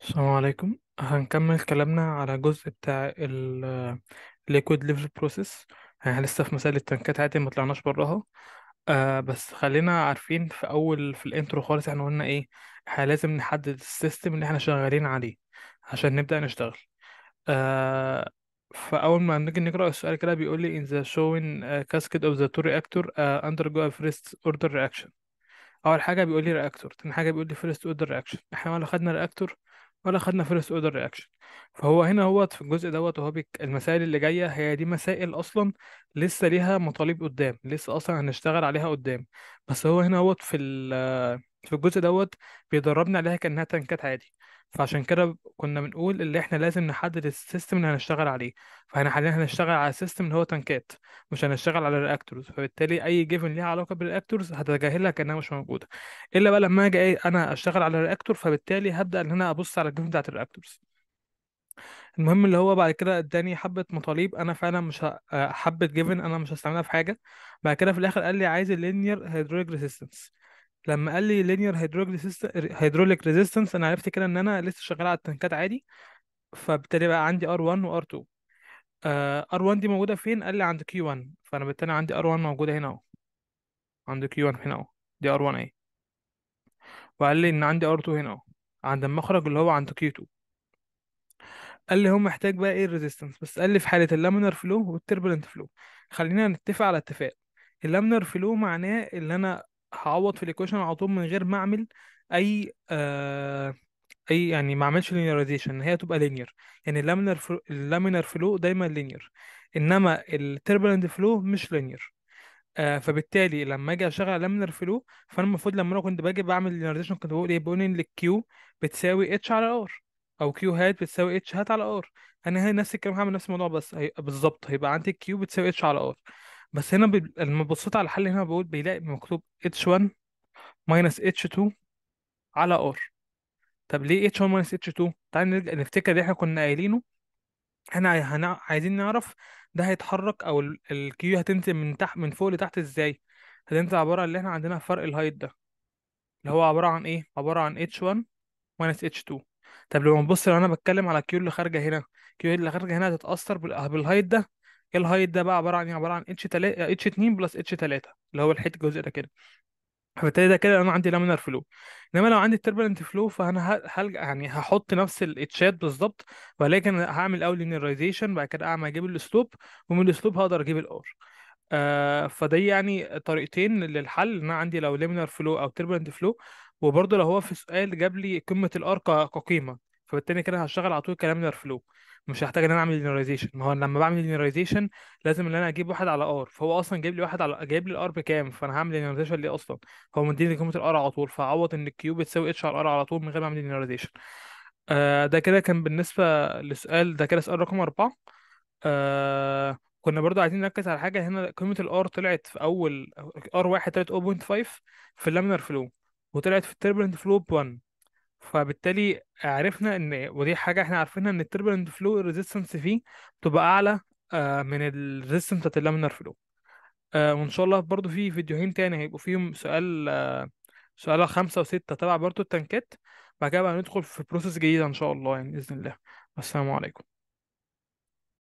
السلام عليكم هنكمل كلامنا على الجزء بتاع ال liquid level process احنا يعني لسه في مسائل التنكات عادي ما طلعناش براها آه بس خلينا عارفين في اول في الانترو خالص احنا قلنا ايه احنا لازم نحدد السيستم اللي احنا شغالين عليه عشان نبدأ نشتغل آه فأول ما نيجي نقرأ السؤال كده بيقول لي in the showing uh, cascade of the two reactor uh, undergo a first order reaction اول حاجه بيقول لي رياكتور تاني حاجه بيقول لي فيرست اوردر رياكشن احنا ولا خدنا رياكتور ولا خدنا فيرست اوردر رياكشن فهو هنا هو في الجزء دوت وهو بيك المسائل اللي جايه هي دي مسائل اصلا لسه ليها مطالب قدام لسه اصلا هنشتغل عليها قدام بس هو هنا هو في في الجزء دوت بيدربنا عليها كانها تنكات عادي فعشان كده كنا بنقول اللي احنا لازم نحدد السيستم اللي هنشتغل عليه فاحنا حاليا هنشتغل على سيستم اللي هو تنكات مش هنشتغل على الرياكتورز فبالتالي اي جيفن ليها علاقه بالرياكتورز هتجاهلها كانها مش موجوده الا بقى لما اجي انا اشتغل على الرياكتور فبالتالي هبدا ان انا ابص على الجيفن بتاعت الرياكتورز المهم اللي هو بعد كده اداني حبه مطالب انا فعلا مش حبه جيفن انا مش هستعملها في حاجه بعد كده في الاخر قال لي عايز اللينير هيدروليك ريسيستنس لما قال لي لينير هيدروليك ريزيستنس انا عرفت كده ان انا لسه شغال على التنكات عادي فبالتالي بقى عندي ار 1 وار 2 ار 1 دي موجوده فين قال لي عند كي 1 فانا بالتالي عندي ار 1 موجوده هنا اهو عند كي 1 هنا اهو دي ار 1 اهي وقال لي ان عندي ار 2 هنا اهو عند المخرج اللي هو عند كي 2 قال لي هو محتاج بقى ايه الريزيستنس بس قال لي في حاله اللامينر فلو والتربلنت فلو خلينا نتفق على اتفاق اللامينر فلو معناه ان انا هعوض في الايكويشن على طول من غير ما اعمل اي آه اي يعني ما اعملش لينيرايزيشن هي تبقى لينير يعني اللامينر اللامينر فلو دايما لينير انما التربلنت فلو مش لينير آه فبالتالي لما اجي اشغل لامينر فلو فانا المفروض لما انا كنت باجي بعمل لينيرايزيشن كنت بقول ايه بقول ان الكيو بتساوي اتش على ار او كيو هات بتساوي اتش هات على ار انا هي نفس الكلام هعمل نفس الموضوع بس بالظبط هيبقى عندي كيو بتساوي اتش على ار بس هنا بي... لما بصيت على الحل هنا بقول بيلاقي مكتوب H1 minus H2 على R طب ليه H1 minus H2 تعال نرجع نفتكر اللي احنا كنا قايلينه احنا هن... عايزين نعرف ده هيتحرك او الكيو هتنزل من تحت من فوق لتحت ازاي هتنزل عبارة عن اللي احنا عندنا فرق الهايت ده اللي هو عبارة عن ايه عبارة عن H1 minus H2 طب لما نبص لو انا بتكلم على كيو اللي خارجة هنا كيو اللي خارجة هنا هتتأثر بالهايت ده الهايت ده بقى عباره عن ايه عباره عن اتش 3 اتش 2 بلس اتش 3 اللي هو الحته الجزء ده كده فبالتالي ده كده انا عندي لامينار فلو انما لو عندي تربلنت فلو فانا هلجا يعني هحط نفس الاتشات بالظبط ولكن هعمل اول لينيرايزيشن بعد كده اعمل اجيب السلوب ومن السلوب هقدر اجيب الار آه فدي يعني طريقتين للحل ان انا عندي لو لامينار فلو او تربلنت فلو وبرضه لو هو في سؤال جاب لي قمه الار كقيمه فبالتالي كده هشتغل على طول كلام فلو مش هحتاج ان انا اعمل لينيرايزيشن ما هو لما بعمل لينيرايزيشن لازم ان انا اجيب واحد على ار فهو اصلا جايب لي واحد على جايب لي الار بكام فانا هعمل لينيرايزيشن ليه اصلا هو مديني قيمه الار على طول فعوض ان الكيو بتساوي اتش على ار على طول من غير ما اعمل لينيرايزيشن آه، ده كده كان بالنسبه لسؤال ده كده سؤال رقم أربعة آه، كنا برضو عايزين نركز على حاجه هنا قيمه الار طلعت في اول ار واحد طلعت 0.5 في اللامينر فلو وطلعت في التربلنت فلو ب 1 فبالتالي عرفنا ان ودي حاجه احنا عارفينها ان التربلنت فلو الريزيستنس فيه بتبقى اعلى آه، من الريزيستنس بتاعت اللامينار آه، فلو وان شاء الله برضو في فيديوهين تاني هيبقوا فيهم سؤال آه، سؤال خمسة وستة تبع برضو التنكات بعد كده بقى ندخل في بروسيس جديدة ان شاء الله يعني بإذن الله والسلام عليكم